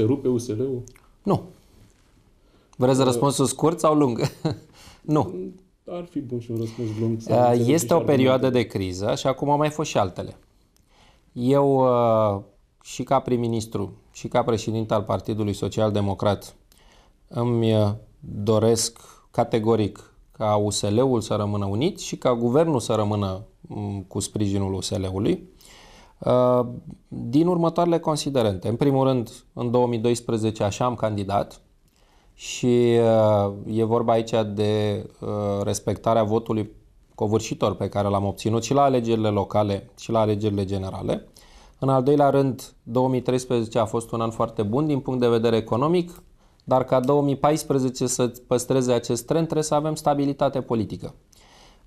Se rupe USL-ul? Nu. Vreți uh, răspunsul scurt sau lung? nu. Ar fi bun și un răspuns lung. Uh, este o perioadă de criză și acum au mai fost și altele. Eu, uh, și ca prim-ministru, și ca președinte al Partidului Social Democrat, îmi uh, doresc categoric ca USL-ul să rămână unit și ca guvernul să rămână mm, cu sprijinul USL-ului. Uh, din următoarele considerente. În primul rând, în 2012 așa am candidat și uh, e vorba aici de uh, respectarea votului covârșitor pe care l-am obținut și la alegerile locale și la alegerile generale. În al doilea rând, 2013 a fost un an foarte bun din punct de vedere economic, dar ca 2014 să păstreze acest trend trebuie să avem stabilitate politică.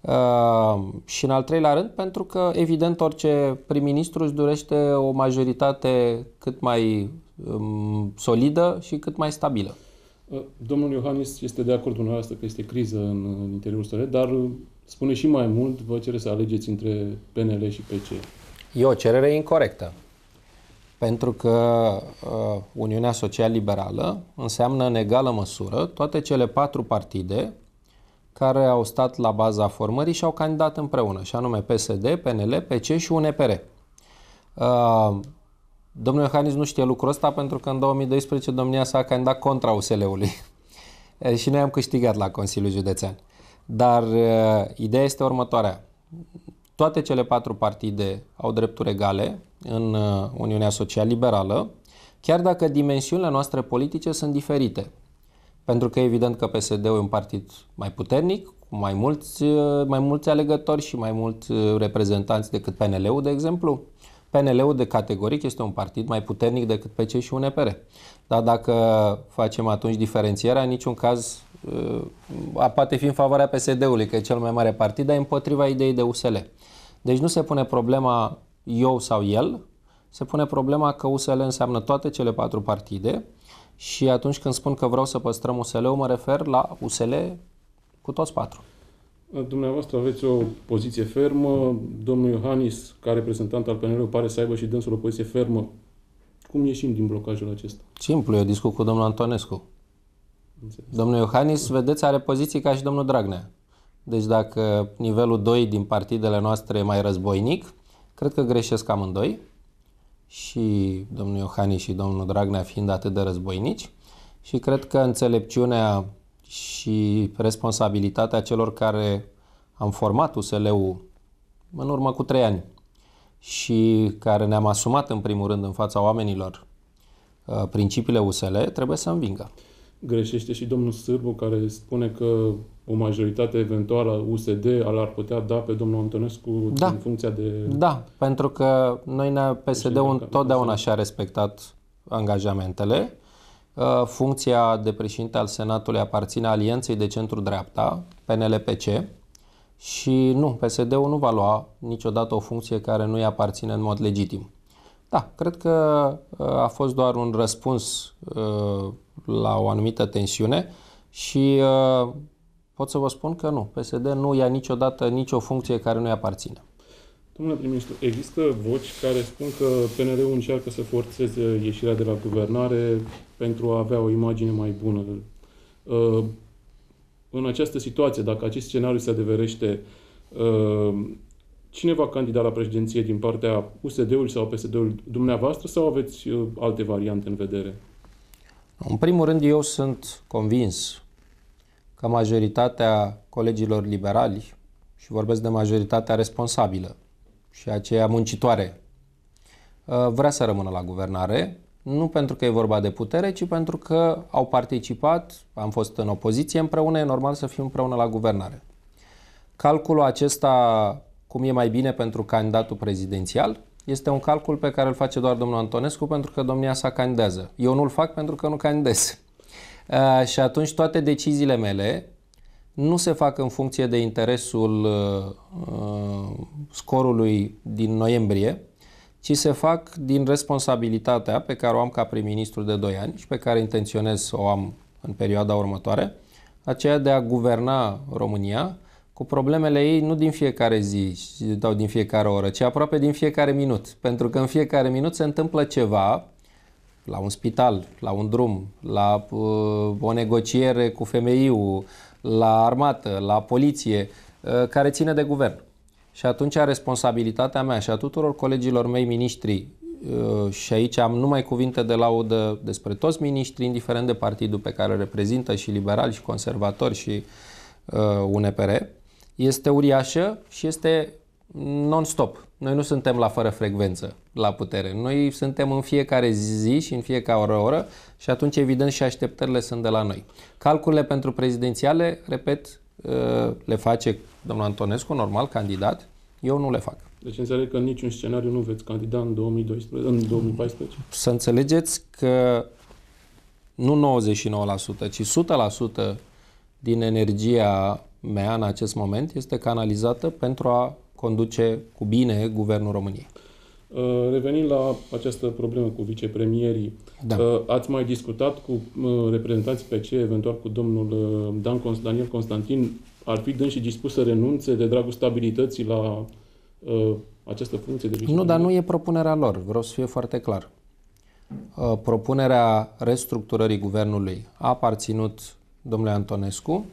Uh, și în al treilea rând, pentru că, evident, orice prim-ministru își dorește o majoritate cât mai um, solidă și cât mai stabilă. Ă, domnul Iohannis este de acord cu dumneavoastră că este criză în, în interiorul stării, dar spune și mai mult, vă cere să alegeți între PNL și PC. E o cerere incorrectă. Pentru că uh, Uniunea Social-Liberală înseamnă în egală măsură toate cele patru partide care au stat la baza formării și au candidat împreună, și anume PSD, PNL, PC și UNPR. Uh, domnul Iohannis nu știe lucrul ăsta pentru că în 2012 domnia s-a candidat contra USL-ului și noi am câștigat la Consiliul Județean. Dar uh, ideea este următoarea. Toate cele patru partide au drepturi egale în uh, Uniunea Social Liberală, chiar dacă dimensiunile noastre politice sunt diferite. Pentru că evident că PSD-ul e un partid mai puternic, cu mai mulți, eh, mai mulți alegători și mai mulți eh, reprezentanți decât PNL-ul, de exemplu. PNL-ul de categoric este un partid mai puternic decât PC și UNPR. Dar dacă facem atunci diferențierea, în niciun caz eh, a poate fi în favoarea PSD-ului, că e cel mai mare partid, dar împotriva ideii de USL. Deci nu se pune problema eu sau el, se pune problema că USL înseamnă toate cele patru partide, și atunci când spun că vreau să păstrăm usl mă refer la USL cu toți patru. Dumneavoastră aveți o poziție fermă, domnul Iohannis, ca reprezentant al PNL, pare să aibă și dânsul o poziție fermă. Cum ieșim din blocajul acesta? Simplu, eu discut cu domnul Antonescu. Înțeles. Domnul Iohannis, vedeți, are poziții ca și domnul Dragnea. Deci dacă nivelul 2 din partidele noastre e mai războinic, cred că greșesc amândoi și domnul Iohani și domnul Dragnea fiind atât de războinici și cred că înțelepciunea și responsabilitatea celor care am format USL-ul în urmă cu trei ani și care ne-am asumat în primul rând în fața oamenilor uh, principiile USL trebuie să învingă greșește și domnul Sârbu, care spune că o majoritate eventuală USD ar putea da pe domnul Antonescu da. în funcția de... Da, pentru că noi ne, PSD-ul întotdeauna și-a respectat angajamentele. Uh, funcția de președinte al Senatului aparține Alianței de Centru-Dreapta, PNLPC, și nu, PSD-ul nu va lua niciodată o funcție care nu îi aparține în mod legitim. Da, cred că uh, a fost doar un răspuns uh, la o anumită tensiune și uh, pot să vă spun că nu. PSD nu ia niciodată nicio funcție care nu-i aparține. Domnule prim-ministru, există voci care spun că PNR-ul încearcă să forțeze ieșirea de la guvernare pentru a avea o imagine mai bună. În această situație, dacă acest scenariu se adeverește, cine va candida la președinție din partea USD-ului sau PSD-ului dumneavoastră sau aveți uh, alte variante în vedere? În primul rând, eu sunt convins că majoritatea colegilor liberali, și vorbesc de majoritatea responsabilă și aceea muncitoare, uh, vrea să rămână la guvernare, nu pentru că e vorba de putere, ci pentru că au participat, am fost în opoziție împreună, e normal să fim împreună la guvernare. Calculul acesta cum e mai bine pentru candidatul prezidențial, este un calcul pe care îl face doar domnul Antonescu pentru că domnia sa candidează. Eu nu-l fac pentru că nu candidez. Uh, și atunci toate deciziile mele nu se fac în funcție de interesul uh, uh, scorului din noiembrie, ci se fac din responsabilitatea pe care o am ca prim-ministru de 2 ani și pe care intenționez să o am în perioada următoare, aceea de a guverna România cu problemele ei nu din fiecare zi sau din fiecare oră, ci aproape din fiecare minut. Pentru că în fiecare minut se întâmplă ceva la un spital, la un drum, la uh, o negociere cu femeiu, la armată, la poliție, uh, care ține de guvern. Și atunci responsabilitatea mea și a tuturor colegilor mei miniștri, uh, și aici am numai cuvinte de laudă despre toți miniștrii, indiferent de partidul pe care îl reprezintă, și liberali, și conservatori, și uh, UNPR, este uriașă și este non-stop. Noi nu suntem la fără frecvență, la putere. Noi suntem în fiecare zi și în fiecare oră și atunci, evident, și așteptările sunt de la noi. Calculele pentru prezidențiale, repet, uh, le face domnul Antonescu, normal, candidat. Eu nu le fac. Deci înțeleg că în niciun scenariu nu veți candida în, 2012, în 2014. Să înțelegeți că nu 99%, ci 100% din energia mea în acest moment este canalizată pentru a conduce cu bine guvernul României. Uh, revenind la această problemă cu vicepremierii, da. Uh, ați mai discutat cu uh, reprezentanții PC, eventual cu domnul Dan Const- Daniel Constantin, ar fi dâns și dispus să renunțe de dragul stabilității la uh, această funcție de vicepremier? Nu, dar nu e propunerea lor, vreau să fie foarte clar. Uh, propunerea restructurării guvernului a aparținut domnului Antonescu,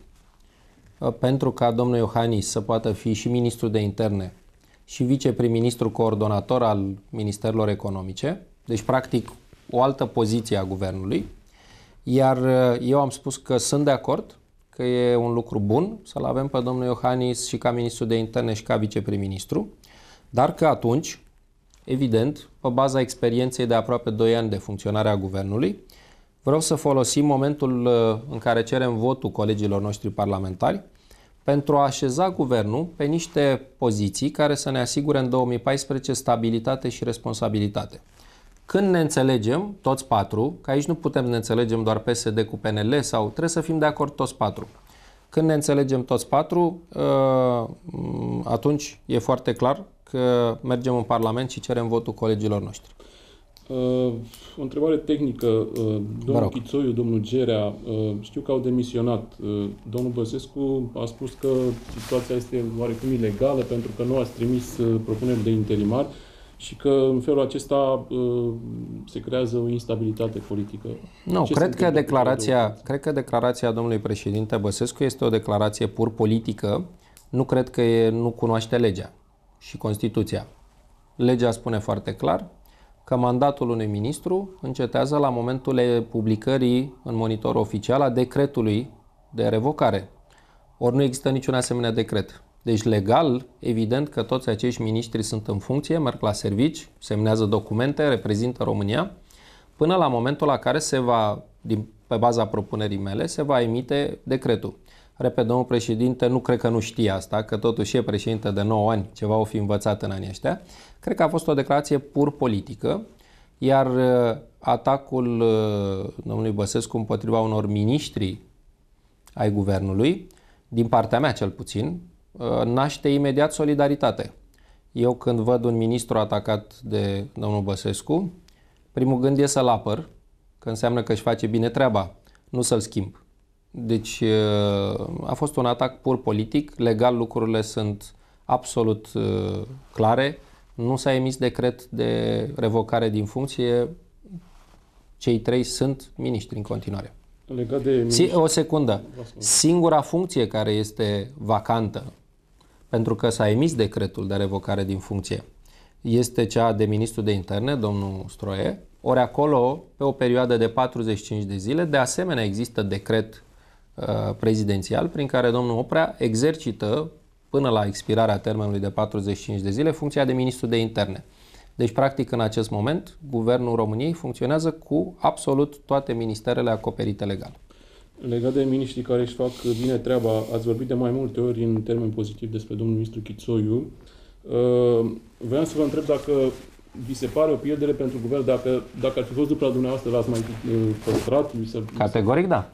pentru ca domnul Iohannis să poată fi și ministru de interne și viceprim-ministru coordonator al Ministerilor Economice, deci practic o altă poziție a guvernului, iar uh, eu am spus că sunt de acord, că e un lucru bun să-l avem pe domnul Iohannis și ca ministru de interne și ca viceprim-ministru, dar că atunci, evident, pe baza experienței de aproape 2 ani de funcționare a guvernului, Vreau să folosim momentul uh, în care cerem votul colegilor noștri parlamentari pentru a așeza guvernul pe niște poziții care să ne asigure în 2014 stabilitate și responsabilitate. Când ne înțelegem, toți patru, că aici nu putem ne înțelegem doar PSD cu PNL sau trebuie să fim de acord toți patru. Când ne înțelegem toți patru, uh, atunci e foarte clar că mergem în Parlament și cerem votul colegilor noștri. Uh, o întrebare tehnică. Uh, domnul Baroc. Chițoiu, domnul Gerea, uh, știu că au demisionat. Uh, domnul Băsescu a spus că situația este oarecum ilegală pentru că nu ați trimis uh, propuneri de interimar și că în felul acesta uh, se creează o instabilitate politică. Nu, Ce cred că, declarația, cred că declarația domnului președinte Băsescu este o declarație pur politică. Nu cred că e, nu cunoaște legea și Constituția. Legea spune foarte clar, că mandatul unui ministru încetează la momentul publicării în monitor oficial a decretului de revocare. Ori nu există niciun asemenea decret. Deci legal, evident că toți acești miniștri sunt în funcție, merg la servici, semnează documente, reprezintă România, până la momentul la care se va, din, pe baza propunerii mele, se va emite decretul. Repet, domnul președinte, nu cred că nu știe asta, că totuși e președinte de 9 ani, ceva o fi învățat în anii ăștia. Cred că a fost o declarație pur politică, iar uh, atacul uh, domnului Băsescu împotriva unor miniștri ai guvernului, din partea mea cel puțin, uh, naște imediat solidaritate. Eu când văd un ministru atacat de domnul Băsescu, primul gând e să-l apăr, că înseamnă că își face bine treaba, nu să-l schimb. Deci a fost un atac pur politic, legal lucrurile sunt absolut clare, nu s-a emis decret de revocare din funcție, cei trei sunt miniștri în continuare. Legat de miniștri... O secundă. Singura funcție care este vacantă, pentru că s-a emis decretul de revocare din funcție, este cea de ministru de interne, domnul Stroie, ori acolo, pe o perioadă de 45 de zile, de asemenea există decret Uh, prezidențial prin care domnul Oprea exercită până la expirarea termenului de 45 de zile funcția de ministru de interne. Deci, practic, în acest moment, Guvernul României funcționează cu absolut toate ministerele acoperite legal. Legat de miniștrii care își fac bine treaba, ați vorbit de mai multe ori în termen pozitiv despre domnul ministru Chițoiu. Uh, vreau să vă întreb dacă vi se pare o pierdere pentru guvern, dacă, dacă ar fi fost după dumneavoastră, l-ați mai uh, păstrat? Vi se, Categoric da.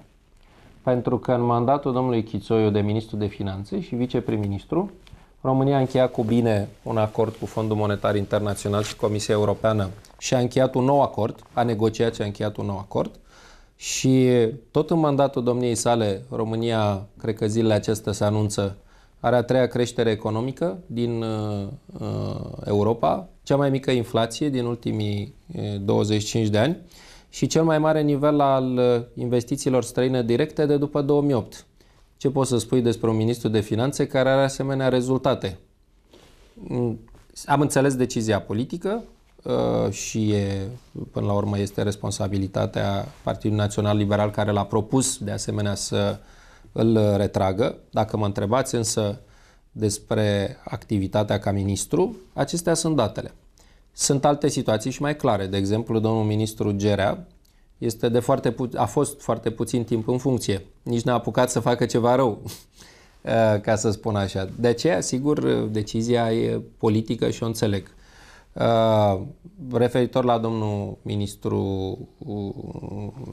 Pentru că în mandatul domnului Chițoiu de ministru de finanțe și viceprim-ministru, România a încheiat cu bine un acord cu Fondul Monetar Internațional și Comisia Europeană și a încheiat un nou acord, a negociat și a încheiat un nou acord. Și tot în mandatul domniei sale, România, cred că zilele acestea se anunță, are a treia creștere economică din uh, uh Europa, cea mai mică inflație din ultimii uh, 25 de ani. Uh, și cel mai mare nivel al uh, investițiilor străine directe de după 2008. Ce poți să spui despre un ministru de finanțe care are asemenea rezultate? Mm, am înțeles decizia politică uh, și e, până la urmă este responsabilitatea Partidului Național Liberal care l-a propus de asemenea să îl uh, retragă. Dacă mă întrebați însă despre activitatea ca ministru, acestea sunt datele. Sunt alte situații și mai clare. De exemplu, domnul ministru Gerea este de foarte pu- a fost foarte puțin timp în funcție. Nici n-a apucat să facă ceva rău, eh, ca să spun așa. De aceea, sigur, decizia e politică și o înțeleg. Eh, referitor la domnul ministru uh,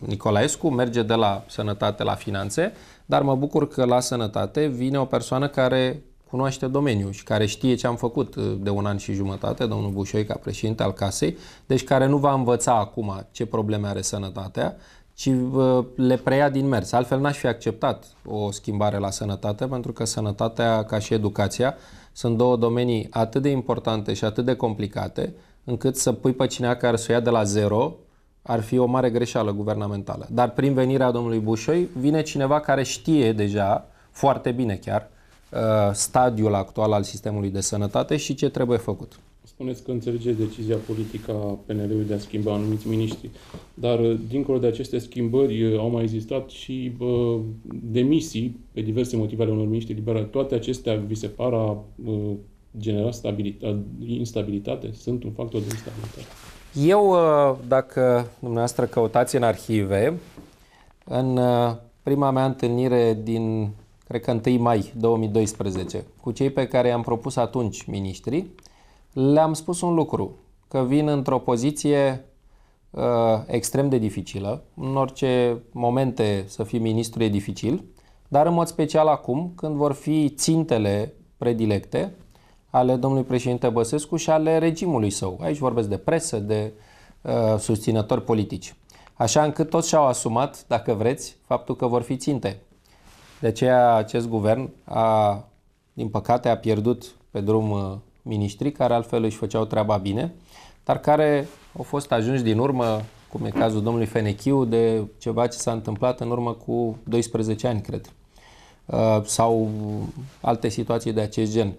Nicolaescu, merge de la sănătate la finanțe, dar mă bucur că la sănătate vine o persoană care cunoaște domeniul și care știe ce am făcut uh, de un an și jumătate, domnul Bușoi ca președinte al casei, deci care nu va învăța acum ce probleme are sănătatea, ci uh, le preia din mers. Altfel n-aș fi acceptat o schimbare la sănătate, pentru că sănătatea ca și educația sunt două domenii atât de importante și atât de complicate, încât să pui pe cineva care să o ia de la zero ar fi o mare greșeală guvernamentală. Dar prin venirea domnului Bușoi vine cineva care știe deja, foarte bine chiar, Uh, stadiul actual al sistemului de sănătate și ce trebuie făcut. Spuneți că înțelegeți decizia politică a PNL-ului de a schimba anumiți miniștri, dar uh, dincolo de aceste schimbări uh, au mai existat și bă, demisii pe diverse motive ale unor miniștri liberali. Toate acestea vi se par a bă, genera instabilitate? Sunt un factor de instabilitate? Eu, dacă dumneavoastră căutați în arhive, în prima mea întâlnire din cred că 1 mai 2012, cu cei pe care i-am propus atunci miniștrii, le-am spus un lucru, că vin într-o poziție uh, extrem de dificilă, în orice momente să fii ministru e dificil, dar în mod special acum, când vor fi țintele predilecte ale domnului președinte Băsescu și ale regimului său. Aici vorbesc de presă, de uh, susținători politici. Așa încât toți și-au asumat, dacă vreți, faptul că vor fi ținte. De aceea acest guvern a, din păcate, a pierdut pe drum uh, miniștri care altfel își făceau treaba bine, dar care au fost ajunși din urmă, cum e cazul domnului Fenechiu, de ceva ce s-a întâmplat în urmă cu 12 ani, cred uh, sau alte situații de acest gen.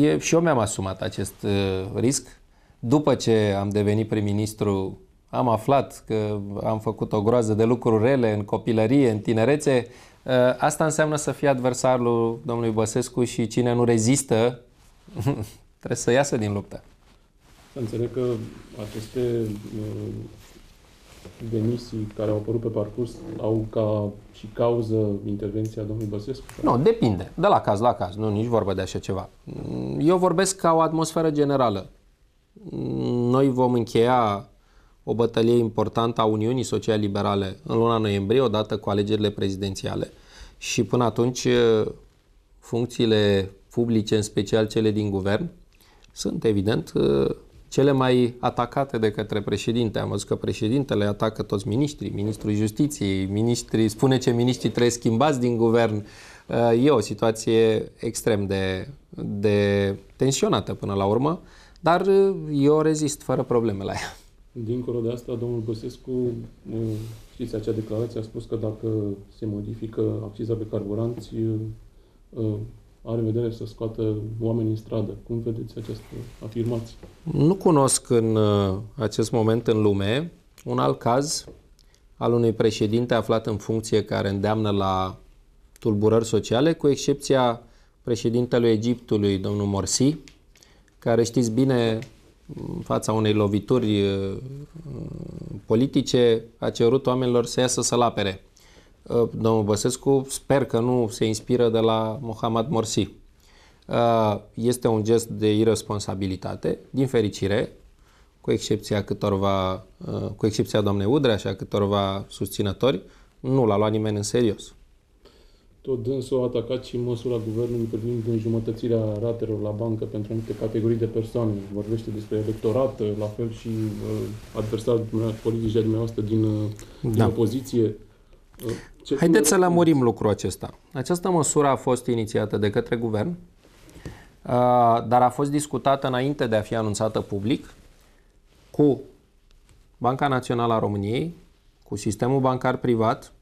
E, și eu mi-am asumat acest uh, risc. După ce am devenit prim-ministru am aflat că am făcut o groază de lucruri rele în copilărie, în tinerețe, uh, asta înseamnă să fie adversarul domnului Băsescu și cine nu rezistă trebuie să iasă din luptă. Să înțeleg că aceste uh, demisii care au apărut pe parcurs au ca și cauză intervenția domnului Băsescu? Nu, depinde. De la caz la caz. Nu, nici vorba de așa ceva. Mm, eu vorbesc ca o atmosferă generală. Mm, noi vom încheia o bătălie importantă a Uniunii Social Liberale în luna noiembrie, odată cu alegerile prezidențiale. Și până atunci, eh, funcțiile publice, în special cele din guvern, sunt evident eh, cele mai atacate de către președinte. Am văzut că președintele atacă toți miniștrii, ministrul justiției, ministrii, spune ce miniștrii trebuie schimbați din guvern. Eh, e o situație extrem de, de tensionată până la urmă, dar eu rezist fără probleme la ea. Dincolo de asta, domnul Băsescu, știți, acea declarație a spus că dacă se modifică acciza pe carburanți, are în vedere să scoată oameni în stradă. Cum vedeți această afirmație? Nu cunosc în acest moment în lume un alt caz al unui președinte aflat în funcție care îndeamnă la tulburări sociale, cu excepția președintelui Egiptului, domnul Morsi, care știți bine în fața unei lovituri uh, politice, a cerut oamenilor să iasă să-l apere. Uh, domnul Băsescu sper că nu se inspiră de la Mohamed Morsi. Uh, este un gest de irresponsabilitate, din fericire, cu excepția câtorva, cu excepția doamnei Udrea și a câtorva susținători, nu l-a luat nimeni în serios. Tot dânsul a atacat și măsura guvernului privind înjumătățirea ratelor la bancă pentru anumite categorii de persoane. Vorbește despre electorat, uh, la fel și uh, dumneavoastră, politicii dumneavoastră din, uh, da. din opoziție. Uh, Haideți să lămurim lucrul acesta. Această măsură a fost inițiată de către guvern, uh, dar a fost discutată înainte de a fi anunțată public cu Banca Națională a României, cu sistemul bancar privat,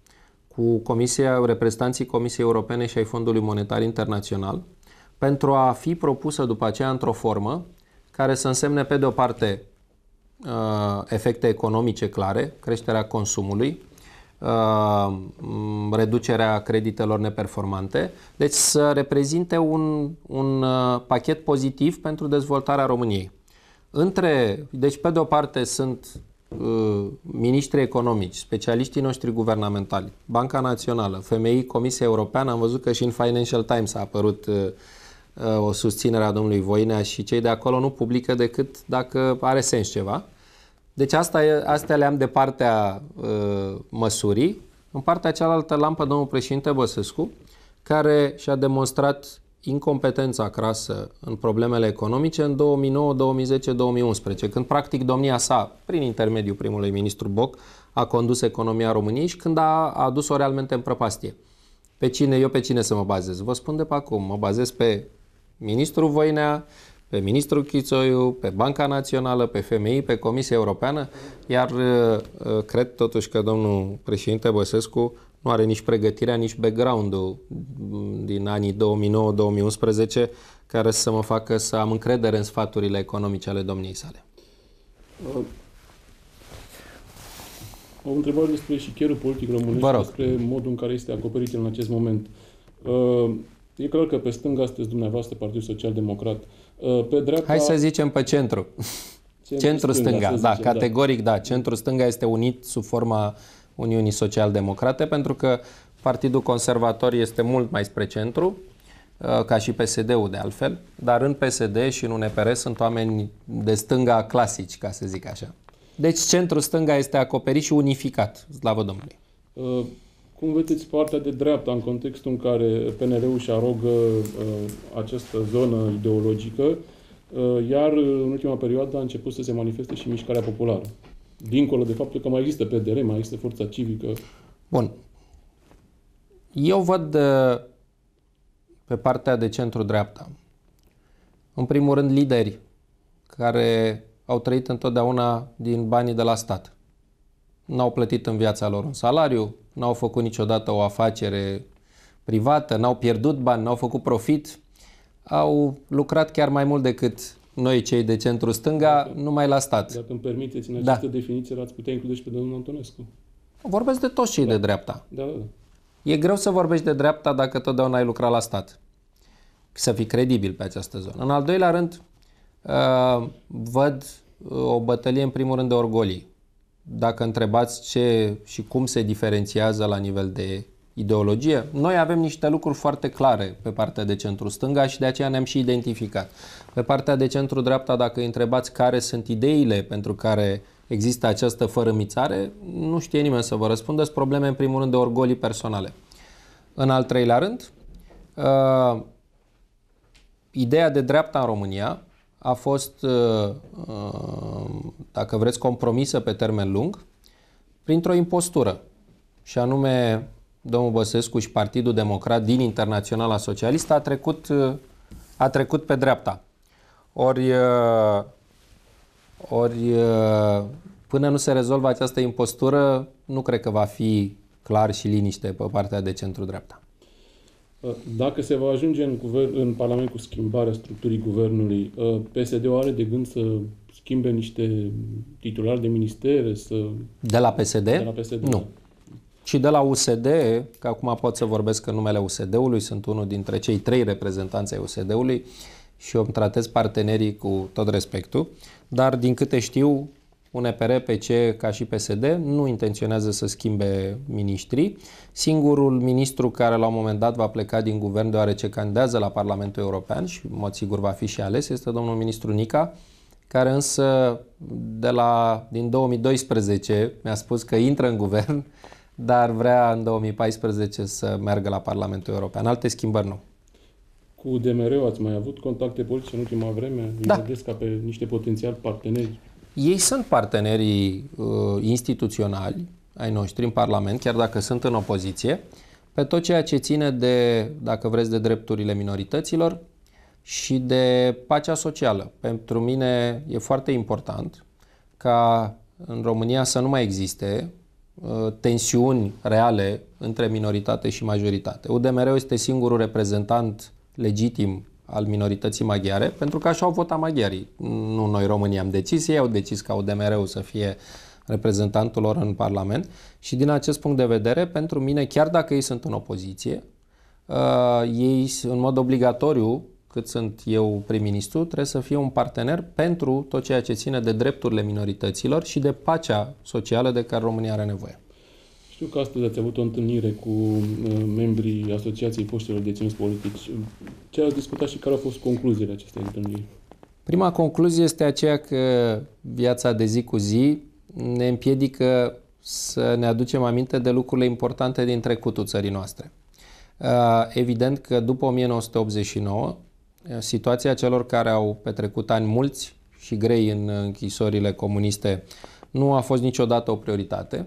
cu Comisia, reprezentanții Comisiei Europene și ai Fondului Monetar Internațional pentru a fi propusă după aceea într-o formă care să însemne pe de o parte uh, efecte economice clare, creșterea consumului, uh, reducerea creditelor neperformante, deci să reprezinte un, un uh, pachet pozitiv pentru dezvoltarea României. Între, deci pe de o parte sunt Uh, miniștri economici, specialiștii noștri guvernamentali, Banca Națională, FMI, Comisia Europeană, am văzut că și în Financial Times a apărut uh, uh, o susținere a domnului Voinea și cei de acolo nu publică decât dacă are sens ceva. Deci asta e, astea le-am de partea uh, măsurii. În partea cealaltă l-am pe domnul președinte Băsescu, care și-a demonstrat incompetența crasă în problemele economice în 2009, 2010, 2011, când practic domnia sa, prin intermediul primului ministru Boc, a condus economia României și când a adus-o realmente în prăpastie. Pe cine, eu pe cine să mă bazez? Vă spun de pe acum, mă bazez pe ministrul Voinea, pe ministrul Chițoiu, pe Banca Națională, pe FMI, pe Comisia Europeană, iar uh, uh, cred totuși că domnul președinte Băsescu nu are nici pregătirea, nici background-ul mm, din anii 2009-2011 care să mă facă să am încredere în sfaturile economice ale domniei sale. Uh, o întrebare despre șichierul politic românesc, despre modul în care este acoperit în acest moment. E clar că pe stânga sunteți dumneavoastră Partidul Social Democrat. Uh, pe dreapta... Hai să zicem pe centru. Centru stânga, stânga da, zicem, da. categoric da. da. Centru stânga este unit sub forma Uniunii Social-Democrate pentru că Partidul Conservator este mult mai spre centru, uh, ca și PSD-ul de altfel, dar în PSD și în UNPR sunt oameni de stânga clasici, ca să zic așa. Deci centru stânga este acoperit și unificat, slavă Domnului. Uh cum vedeți partea de dreapta în contextul în care pnr ul și arogă uh, această zonă ideologică, uh, iar în ultima perioadă a început să se manifeste și mișcarea populară? Dincolo de faptul că mai există PDR, mai există forța civică. Bun. Eu văd uh, pe partea de centru-dreapta, în primul rând, lideri care au trăit întotdeauna din banii de la stat n-au plătit în viața lor un salariu, n-au făcut niciodată o afacere privată, n-au pierdut bani, n-au făcut profit, au lucrat chiar mai mult decât noi cei de centru stânga, dacă, numai la stat. Dacă îmi permiteți, în da. această da. definiție l-ați putea include și pe domnul Antonescu. Vorbesc de toți cei da. de dreapta. Da, da, da. E greu să vorbești de dreapta dacă totdeauna ai lucrat la stat. Să fii credibil pe această zonă. În al doilea rând, uh, văd uh, o bătălie în primul rând de orgolii dacă întrebați ce și cum se diferențiază la nivel de ideologie, noi avem niște lucruri foarte clare pe partea de centru-stânga și de aceea ne-am și identificat. Pe partea de centru-dreapta, dacă întrebați care sunt ideile pentru care există această fărămițare, nu știe nimeni să vă răspundă. Sunt probleme, în primul rând, de orgolii personale. În al treilea rând, uh, ideea de dreapta în România a fost, uh, uh, dacă vreți, compromisă pe termen lung printr-o impostură. Și anume, domnul Băsescu și Partidul Democrat din Internaționala Socialistă a trecut, uh, a trecut pe dreapta. Ori, ori până nu se rezolvă această impostură, nu cred că va fi clar și liniște pe partea de centru-dreapta. Dacă se va ajunge în, guvern, în Parlament cu schimbarea structurii guvernului, uh, PSD-ul are de gând să schimbe niște titulari de ministere? Să... De la PSD? De la PSD. Nu. Și de la USD, că acum pot să vorbesc în numele USD-ului, sunt unul dintre cei trei reprezentanți ai USD-ului și eu îmi tratez partenerii cu tot respectul, dar din câte știu, un EPR, PC ca și PSD nu intenționează să schimbe miniștrii. Singurul ministru care la un moment dat va pleca din guvern deoarece candidează la Parlamentul European și în mod sigur va fi și ales este domnul ministru Nica, care însă de la, din 2012 mi-a spus că intră în guvern, dar vrea în 2014 să meargă la Parlamentul European. Alte schimbări nu. Cu DMR-ul ați mai avut contacte politice în ultima vreme? Da. vedeți ca pe niște potențial parteneri ei sunt partenerii uh, instituționali ai noștri în Parlament, chiar dacă sunt în opoziție, pe tot ceea ce ține de, dacă vreți, de drepturile minorităților și de pacea socială. Pentru mine e foarte important ca în România să nu mai existe uh, tensiuni reale între minoritate și majoritate. UDMR este singurul reprezentant legitim al minorității maghiare, pentru că așa au votat maghiarii. Nu noi românii am decis, ei au decis ca udmr să fie reprezentantul lor în Parlament și din acest punct de vedere, pentru mine, chiar dacă ei sunt în opoziție, uh, ei în mod obligatoriu, cât sunt eu prim-ministru, trebuie să fie un partener pentru tot ceea ce ține de drepturile minorităților și de pacea socială de care România are nevoie. Știu că astăzi ați avut o întâlnire cu uh, membrii Asociației Poștelor Deținuți Politici. Ce ați discutat și care au fost concluziile acestei întâlniri? Prima concluzie este aceea că viața de zi cu zi ne împiedică să ne aducem aminte de lucrurile importante din trecutul țării noastre. Uh, evident că după 1989, uh, situația celor care au petrecut ani mulți și grei în închisorile comuniste nu a fost niciodată o prioritate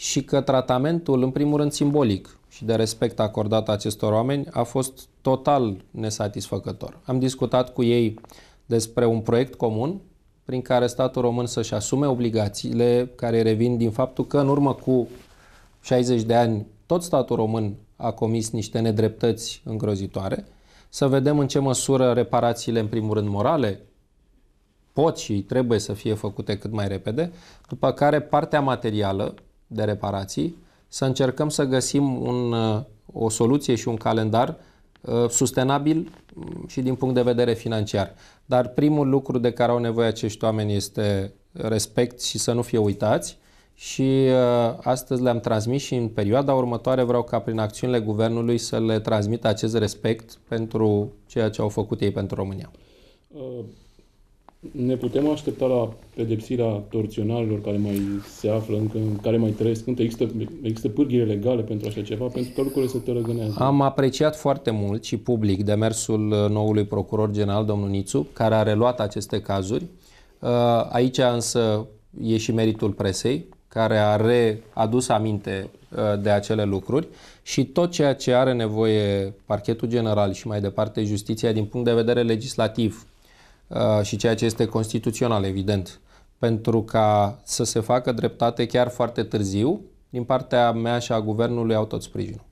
și că tratamentul, în primul rând simbolic și de respect acordat acestor oameni, a fost total nesatisfăcător. Am discutat cu ei despre un proiect comun prin care statul român să-și asume obligațiile care revin din faptul că în urmă cu 60 de ani tot statul român a comis niște nedreptăți îngrozitoare, să vedem în ce măsură reparațiile, în primul rând, morale pot și trebuie să fie făcute cât mai repede, după care partea materială, de reparații, să încercăm să găsim un, uh, o soluție și un calendar uh, sustenabil mm, și din punct de vedere financiar. Dar primul lucru de care au nevoie acești oameni este respect și să nu fie uitați și uh, astăzi le-am transmis și în perioada următoare vreau ca prin acțiunile guvernului să le transmit acest respect pentru ceea ce au făcut ei pentru România. Ne putem aștepta la pedepsirea torționarilor care mai se află, încă, care mai trăiesc? Încă există, există pârghile legale pentru așa ceva? Pentru că lucrurile se tărăgânează. Am apreciat foarte mult și public demersul noului procuror general, domnul Nițu, care a reluat aceste cazuri. Uh, aici însă e și meritul presei, care a readus aminte uh, de acele lucruri și tot ceea ce are nevoie parchetul general și mai departe justiția din punct de vedere legislativ, Uh, și ceea ce este constituțional, evident, pentru ca să se facă dreptate chiar foarte târziu, din partea mea și a guvernului au tot sprijinul.